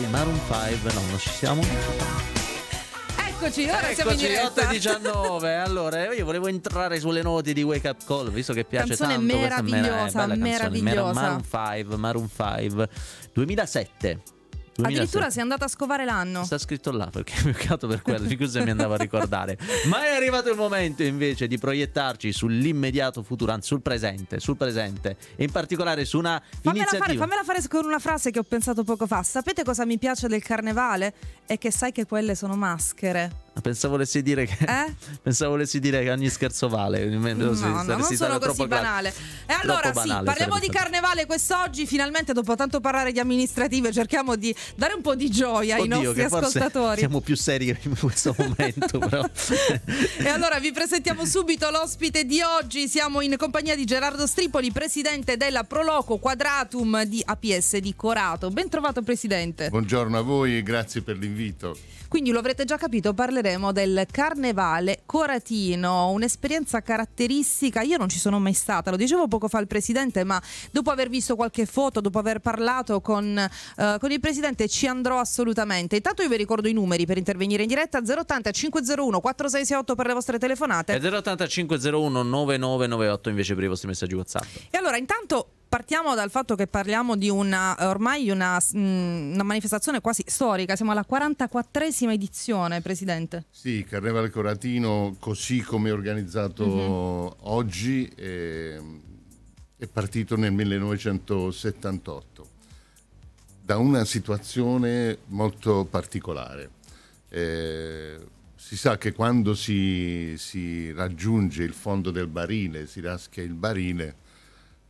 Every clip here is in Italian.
i Maroon 5, no, non ci siamo? Eccoci, ora siamo in diretta. Allora, io volevo entrare sulle note di Wake Up Call, visto che piace canzone tanto meravigliosa, questa meravigliosa. meravigliosa. Maroon 5, Maroon 5 2007. Addirittura sei andata a scovare l'anno. Sta scritto là perché mi peccato per quello, di cosa mi andavo a ricordare. Ma è arrivato il momento invece di proiettarci sull'immediato futuro, anzi sul presente, sul presente in particolare su una fammela iniziativa. Fare, fammela fare con una frase che ho pensato poco fa. Sapete cosa mi piace del carnevale? È che sai che quelle sono maschere. Pensavo volessi dire che, eh? pensavo volessi dire che ogni scherzo vale. No, no, non sono così banale. E allora banale, sì, parliamo di carnevale quest'oggi. Finalmente, dopo tanto parlare di amministrative, cerchiamo di dare un po' di gioia Oddio, ai nostri ascoltatori. Siamo più seri in questo momento, però. e allora vi presentiamo subito l'ospite di oggi. Siamo in compagnia di Gerardo Stripoli, presidente della Proloco Quadratum di APS di Corato. Ben trovato, presidente. Buongiorno a voi e grazie per l'invito. Quindi lo avrete già capito, parleremo parleremo del Carnevale Coratino, un'esperienza caratteristica. Io non ci sono mai stata, lo dicevo poco fa il presidente, ma dopo aver visto qualche foto, dopo aver parlato con, eh, con il presidente, ci andrò assolutamente. Intanto io vi ricordo i numeri per intervenire in diretta 080 501 4668 per le vostre telefonate e 080 501 9998 invece per i vostri messaggi WhatsApp. E allora intanto partiamo dal fatto che parliamo di una ormai una, mm, una manifestazione quasi storica, siamo alla 44esima edizione, Presidente. Sì, Carnevale Coratino, così come è organizzato uh-huh. oggi, è, ehm, è partito nel 1978 da una situazione molto particolare. Eh, si sa che quando si, si, raggiunge il fondo del barile, si raschia il barile,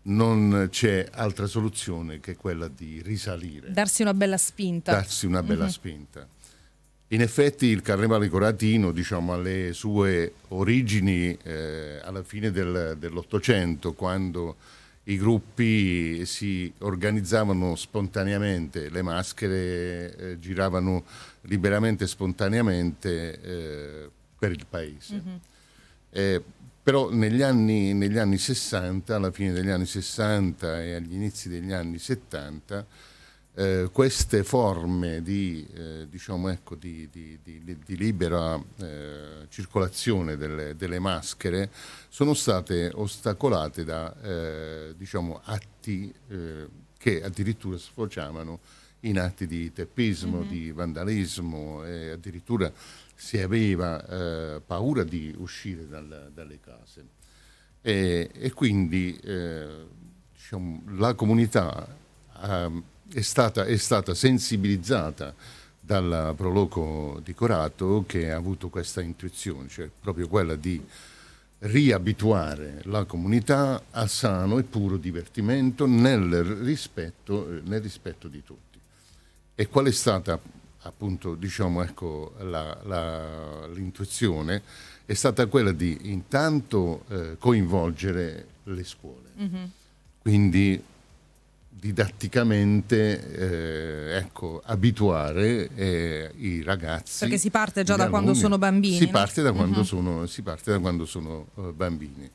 non c'è altra soluzione che quella di risalire. Darsi una bella spinta. Darsi una bella mm-hmm. spinta. In effetti il Carnevale Coratino, diciamo, alle sue origini eh, alla fine del, dell'Ottocento, quando i gruppi si organizzavano spontaneamente, le maschere eh, giravano liberamente e spontaneamente eh, per il paese. Mm-hmm però negli anni, negli anni, 60, alla fine degli anni 60 e agli inizi degli anni 70, eh, queste forme di, eh, diciamo, ecco, di, di, di libera eh, circolazione delle, delle, maschere sono state ostacolate da eh, diciamo, atti eh, che addirittura sfociavano in atti di teppismo, mm-hmm. di vandalismo e addirittura si aveva eh, paura di uscire dal, dalle case. E, e quindi eh, diciamo, la comunità eh, è, stata, è, stata, sensibilizzata dal proloco di Corato che ha avuto questa intuizione, cioè proprio quella di riabituare la comunità a sano e puro divertimento nel rispetto, nel rispetto di tutti. E qual è stata appunto diciamo, ecco, l'intuizione? È stata quella di intanto eh, coinvolgere le scuole, mm-hmm. quindi didatticamente eh, ecco, abituare eh, i ragazzi. Perché si parte già da alunni. quando sono bambini. Si parte da quando mm-hmm. sono, si parte da quando sono eh, bambini.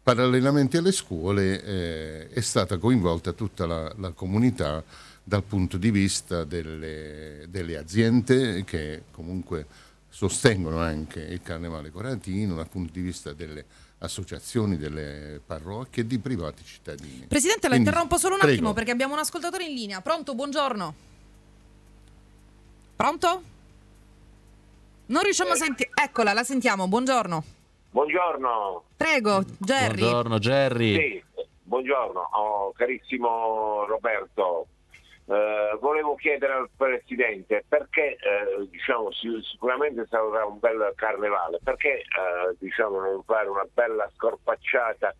Parallelamente alle scuole eh, è stata coinvolta tutta la, la comunità dal punto di vista delle, delle aziende che comunque sostengono anche il carnevale corantino dal punto di vista delle associazioni, delle parrocchie e di privati cittadini. Presidente, la interrompo solo un prego. attimo perché abbiamo un ascoltatore in linea. Pronto, buongiorno. Pronto? Non riusciamo a sentire. Eccola, la sentiamo. Buongiorno. Buongiorno. Prego, Jerry. Buongiorno, Jerry. Sì, buongiorno, oh, carissimo Roberto. Eh, volevo chiedere al Presidente perché eh, diciamo, sicuramente sarà un bel carnevale, perché eh, diciamo, non fare una bella scorpacciata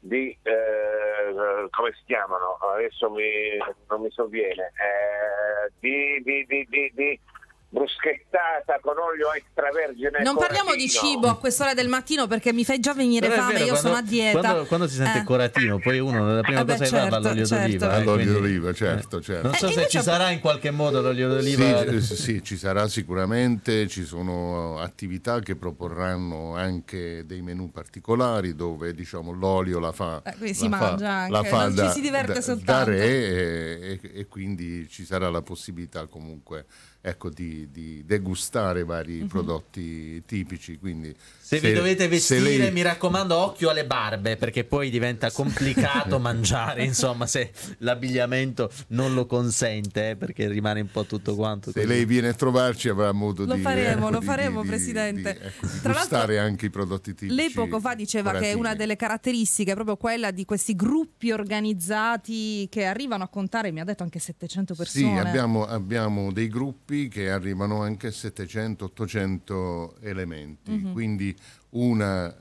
di eh, come si chiamano? Adesso mi, non mi sovviene, eh, di, di, di, di bruschettata con olio extravergine. Non parliamo di cibo a quest'ora del mattino perché mi fai già venire fame, vero, io quando, sono a dieta. Quando, quando si sente eh. coratino, poi uno la prima eh beh, cosa certo, che va all'olio certo. d'oliva. Certo. All'olio eh, d'oliva, certo, eh. certo. Non eh, so se ci sarà in qualche modo l'olio d'oliva. Sì, sì, sì, ci sarà sicuramente, ci sono attività che proporranno anche dei menù particolari dove diciamo, l'olio la fa... Eh, si la mangia fa, anche, la fa non da, ci si diverte da, soltanto. Da re e, e, e quindi ci sarà la possibilità comunque ecco, di, di, degustare vari mm-hmm. prodotti tipici. Quindi, se, se vi dovete vestire, lei... mi raccomando, occhio alle barbe, perché poi diventa complicato mangiare, insomma, se l'abbigliamento non lo consente, eh, perché rimane un po' tutto quanto. Se lei viene a trovarci avrà modo lo di... Faremo, ecco, lo di, faremo, Presidente. Ecco, di, ecco, anche i prodotti tipici. Lei poco fa diceva oratini. che una delle caratteristiche è proprio quella di questi gruppi organizzati che arrivano a contare, mi ha detto anche 700 persone. Sì, abbiamo, abbiamo dei gruppi gruppi che arrivano anche a 700-800 elementi, mm-hmm. quindi una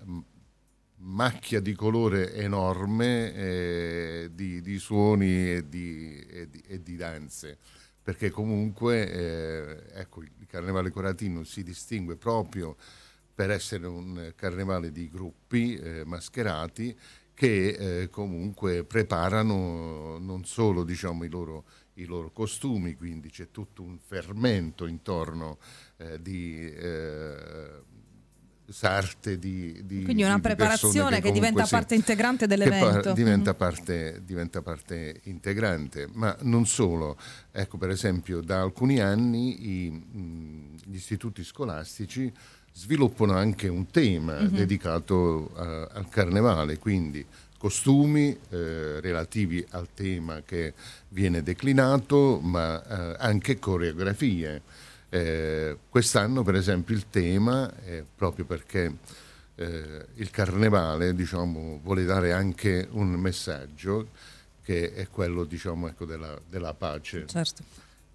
macchia di colore enorme eh, di, di, suoni e di, e, di, e di, danze, perché comunque eh, ecco, il Carnevale Coratino si distingue proprio per essere un carnevale di gruppi eh, mascherati che eh, comunque preparano non solo diciamo, i loro i loro costumi, quindi c'è tutto un fermento intorno eh, di... Eh, sarte di, di quindi una di preparazione che, che diventa si, parte integrante dell'evento par- diventa, mm-hmm. parte, diventa, parte, integrante ma non solo ecco per esempio da alcuni anni i, mh, gli istituti scolastici sviluppano anche un tema mm-hmm. dedicato a, eh, al carnevale quindi costumi eh, relativi al tema che viene declinato, ma eh, anche coreografie. Eh, quest'anno, per esempio, il tema, proprio perché eh, il carnevale diciamo, vuole dare anche un messaggio che è quello diciamo, ecco, della, della, pace. Certo.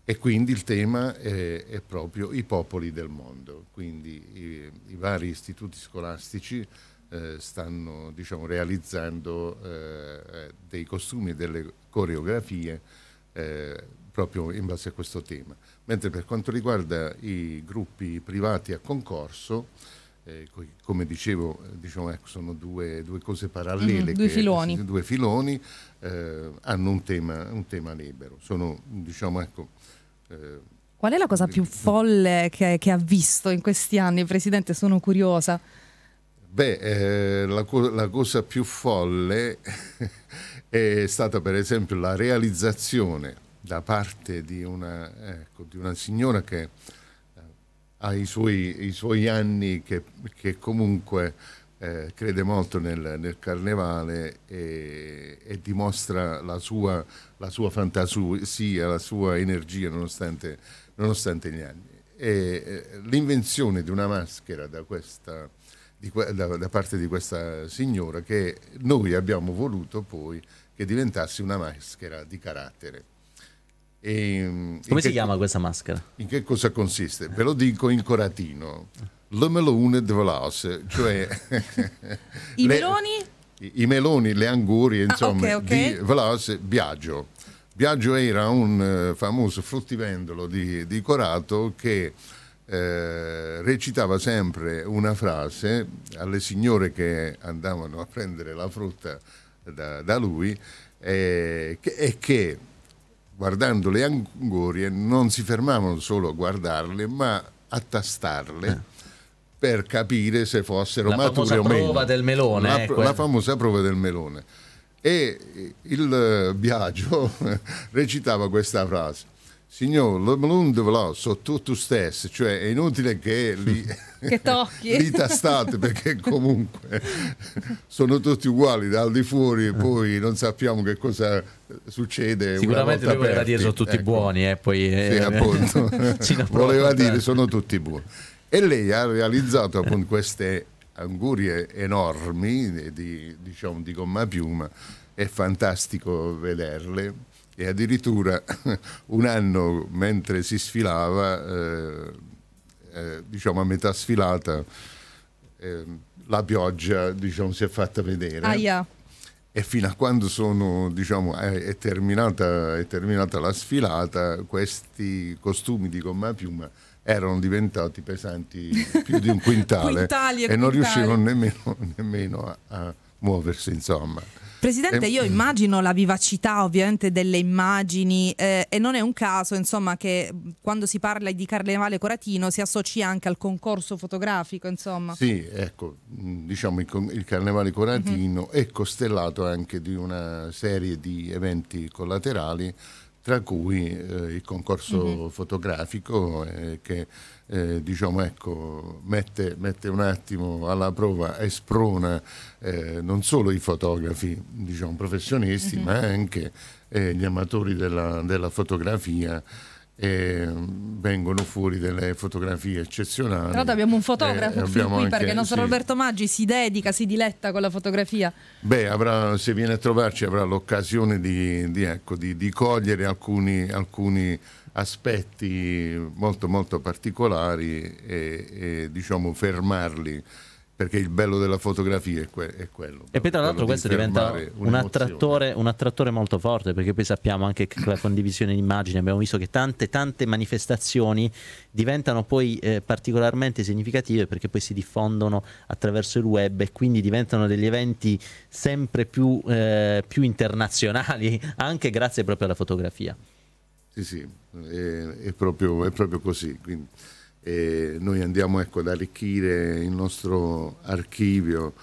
E quindi il tema è, è, proprio i popoli del mondo, quindi i, i vari istituti scolastici eh, stanno diciamo, realizzando eh, eh, dei costumi e delle coreografie eh, proprio in base a questo tema. Mentre per quanto riguarda i gruppi privati a concorso, eh, come dicevo, diciamo, ecco, sono due, due, cose parallele, mm, due, che, filoni. due filoni, eh, hanno un tema, un tema, libero. Sono, diciamo, ecco, eh, Qual è la cosa più folle che, che ha visto in questi anni, Presidente? Sono curiosa. Beh, eh, la, la, cosa più folle è stata per esempio la realizzazione da parte di una, ecco, di una signora che eh, ha i suoi, i suoi anni, che, che comunque eh, crede molto nel, nel carnevale e, e, dimostra la sua, la sua fantasia, la sua energia nonostante, nonostante gli anni. E, eh, l'invenzione di una maschera da questa que- da, da parte di questa signora che noi abbiamo voluto poi che diventasse una maschera di carattere. E, mm, Come si chiama questa maschera? In che cosa consiste? Ve lo dico in coratino. Le melone de veloce, cioè... I le, meloni? I, meloni, le angurie, ah, insomma, ah, okay, okay. di veloce Biagio. Biagio era un uh, famoso fruttivendolo di, di Corato che eh, recitava sempre una frase alle signore che andavano a prendere la frutta da, da lui eh, e eh, che guardando le angurie non si fermavano solo a guardarle ma a tastarle eh. per capire se fossero la mature o meno. La famosa prova del melone. La, eh, la famosa prova del melone. E il Biagio recitava questa frase. Signor, le mondo là sono tutti stessi, cioè è inutile che li, che li tastate perché comunque sono tutti uguali dal di fuori e eh. poi non sappiamo che cosa succede. Sicuramente lui voleva aperti. dire sono tutti ecco. buoni, eh, poi, eh, sì, appunto, voleva dire sono tutti buoni. E lei ha realizzato appunto queste angurie enormi di, diciamo, di gomma piuma, è fantastico vederle e addirittura un anno mentre si sfilava, eh, eh, diciamo a metà sfilata, eh, la pioggia diciamo, si è fatta vedere. Ah, E fino a quando sono, diciamo, è, terminata, è, terminata, la sfilata, questi costumi di gomma a piuma erano diventati pesanti più di un quintale e, e non riuscivano nemmeno, nemmeno a, a muoversi, insomma. Presidente, io eh, mm. immagino la vivacità ovviamente delle immagini eh, e non è un caso insomma, che quando si parla di Carnevale Coratino si associa anche al concorso fotografico. Insomma. Sì, ecco, mm, diciamo il, Carnevale Coratino uh-huh. è costellato anche di una serie di eventi collaterali tra cui eh, il concorso uh-huh. fotografico eh, che eh, diciamo, ecco, mette, mette, un attimo alla prova e sprona eh, non solo i fotografi diciamo, professionisti, mm-hmm. ma anche eh, gli amatori della, della fotografia e vengono fuori delle fotografie eccezionali. Tra l'altro abbiamo un fotografo eh, abbiamo qui anche, perché il nostro sì. Roberto Maggi si dedica, si diletta con la fotografia. Beh, avrà, se viene a trovarci avrà l'occasione di, di, ecco, di, di cogliere alcuni, alcuni, aspetti molto molto particolari e, e diciamo fermarli perché il bello della fotografia è, que- è quello. E poi tra l'altro questo diventa un attrattore, un attrattore, molto forte, perché poi sappiamo anche che la condivisione di immagini, abbiamo visto che tante, tante manifestazioni diventano poi eh, particolarmente significative perché poi si diffondono attraverso il web e quindi diventano degli eventi sempre più, eh, più internazionali, anche grazie proprio alla fotografia. Sì, sì, è, è, proprio, è proprio, così. Quindi e noi andiamo ecco, ad arricchire il nostro archivio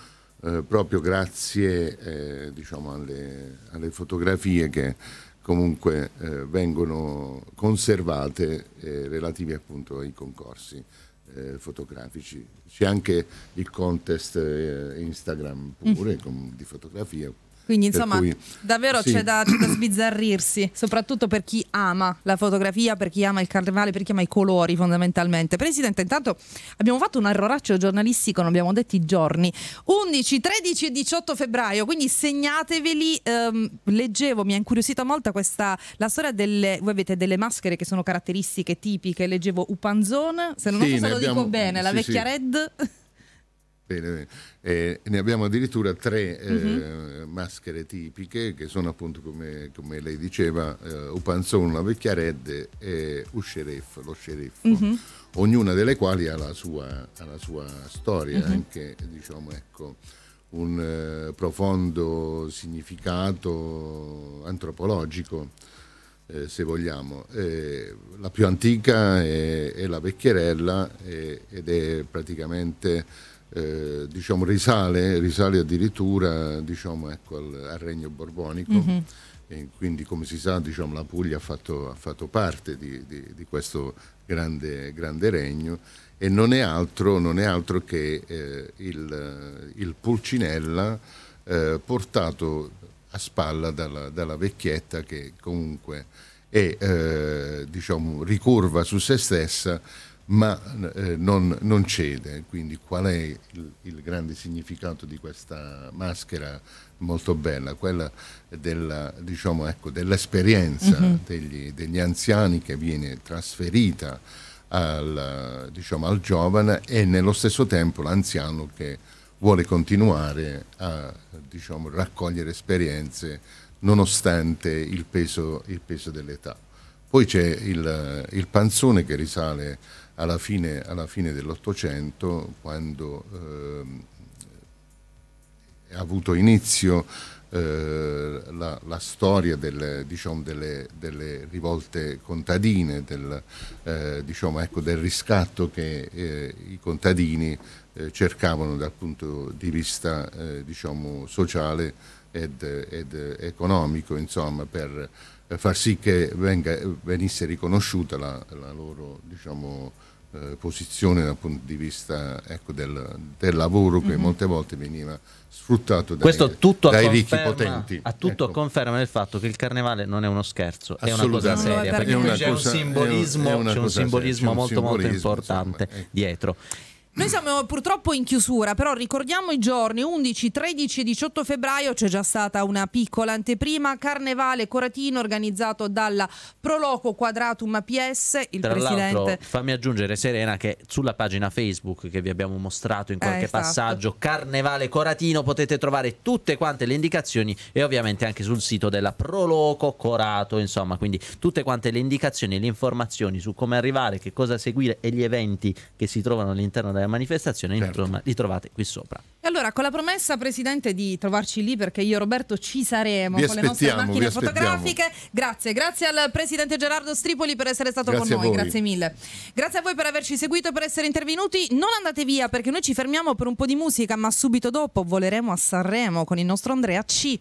eh, proprio grazie eh, diciamo alle, alle, fotografie che comunque eh, vengono conservate eh, relative appunto ai concorsi eh, fotografici. C'è anche il contest eh, Instagram pure mm. con, di fotografie. Quindi insomma cui, davvero sì. c'è, da, da, sbizzarrirsi, soprattutto per chi ama la fotografia, per chi ama il carnevale, per chi ama i colori fondamentalmente. Presidente, intanto abbiamo fatto un erroraccio giornalistico, non abbiamo detto i giorni. 11, 13 e 18 febbraio, quindi segnateveli. Ehm, leggevo, mi ha incuriosita molto questa, la storia delle, voi avete delle maschere che sono caratteristiche tipiche, leggevo Upanzone, se non, sì, non so se lo abbiamo, dico bene, la sì, vecchia Red. Bene, eh, ne abbiamo addirittura tre eh, mm-hmm. maschere tipiche che sono appunto come, come lei diceva eh, Upanzon, la Red e Usceref, lo sceriffo. Mm-hmm. Ognuna delle quali ha la sua, ha la sua storia, mm-hmm. anche diciamo ecco un eh, profondo significato antropologico, eh, se vogliamo. Eh, la più antica è, è la vecchierella eh, ed è praticamente eh, diciamo, risale, risale, addirittura diciamo, ecco, al, al, regno borbonico. Mm-hmm. E quindi come si sa diciamo, la Puglia ha fatto, ha fatto parte di, di, di questo grande, grande, regno e non è altro, non è altro che eh, il, il, Pulcinella eh, portato a spalla dalla, dalla vecchietta che comunque è, eh, diciamo, ricurva su se stessa ma eh, non, non, cede. Quindi qual è il, il, grande significato di questa maschera molto bella? Quella della, diciamo, ecco, dell'esperienza mm-hmm. degli, degli, anziani che viene trasferita al, diciamo, al giovane e nello stesso tempo l'anziano che vuole continuare a diciamo, raccogliere esperienze nonostante il peso, il peso dell'età. Poi c'è il, il, panzone che risale alla fine, fine dell'Ottocento, quando eh, avuto inizio eh, la, la, storia del, diciamo, delle, delle, rivolte contadine, del, eh, diciamo, ecco, del riscatto che eh, i contadini eh, cercavano dal punto di vista eh, diciamo, sociale ed, ed economico insomma, per far sì che venga, venisse riconosciuta la, la loro diciamo, eh, posizione dal punto di vista ecco, del, del, lavoro che mm -hmm. molte volte veniva sfruttato dai, Questo tutto dai ricchi potenti. A tutto ecco. conferma del fatto che il carnevale non è uno scherzo, è una cosa seria, perché c'è un simbolismo, molto, molto importante insomma, ecco. dietro. Noi siamo purtroppo in chiusura, però ricordiamo i giorni 11, 13 e 18 febbraio c'è già stata una piccola anteprima Carnevale Coratino organizzato dalla Proloco Quadratum APS, il Tra presidente Fammi aggiungere Serena che sulla pagina Facebook che vi abbiamo mostrato in qualche eh, esatto. passaggio Carnevale Coratino potete trovare tutte quante le indicazioni e ovviamente anche sul sito della Proloco Corato, insomma, quindi tutte quante le indicazioni le informazioni su come arrivare, che cosa seguire e gli eventi che si trovano all'interno della manifestazione certo. li trovate qui sopra. E allora, con la promessa, Presidente, di trovarci lì perché io e Roberto ci saremo con le nostre macchine fotografiche. Grazie, grazie al Presidente Gerardo Stripoli per essere stato grazie con noi, grazie mille. Grazie a voi per averci seguito, e per essere intervenuti. Non andate via perché noi ci fermiamo per un po' di musica, ma subito dopo voleremo a Sanremo con il nostro Andrea C.